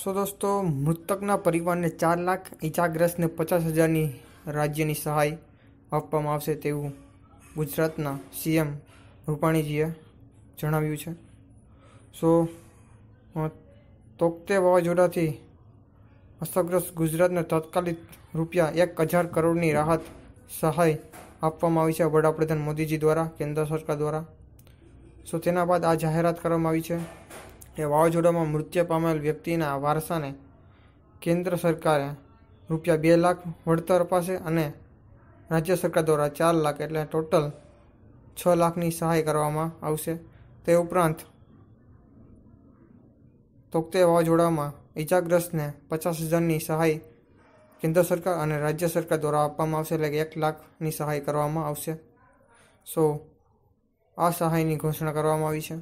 સો દોસ્તો મૃતકના પરિવારને ચાર લાખ ઇજાગ્રસ્તને પચાસ હજારની રાજ્યની સહાય આપવામાં આવશે તેવું ગુજરાતના સીએમ રૂપાણીજીએ જણાવ્યું છે સો તોકતે વાવાઝોડાથી અસરગ્રસ્ત ગુજરાતને તાત્કાલિક રૂપિયા એક હજાર કરોડની રાહત સહાય આપવામાં આવી છે વડાપ્રધાન મોદીજી દ્વારા કેન્દ્ર સરકાર દ્વારા સો તેના બાદ આ જાહેરાત કરવામાં આવી છે એ વાવાઝોડામાં મૃત્યુ પામેલ વ્યક્તિના વારસાને કેન્દ્ર સરકારે રૂપિયા બે લાખ વળતર અપાશે અને રાજ્ય સરકાર દ્વારા ચાર લાખ એટલે ટોટલ છ લાખની સહાય કરવામાં આવશે તે ઉપરાંત તોકતે વાવાઝોડામાં ઈજાગ્રસ્તને પચાસ હજારની સહાય કેન્દ્ર સરકાર અને રાજ્ય સરકાર દ્વારા આપવામાં આવશે એટલે એક લાખની સહાય કરવામાં આવશે સો આ સહાયની ઘોષણા કરવામાં આવી છે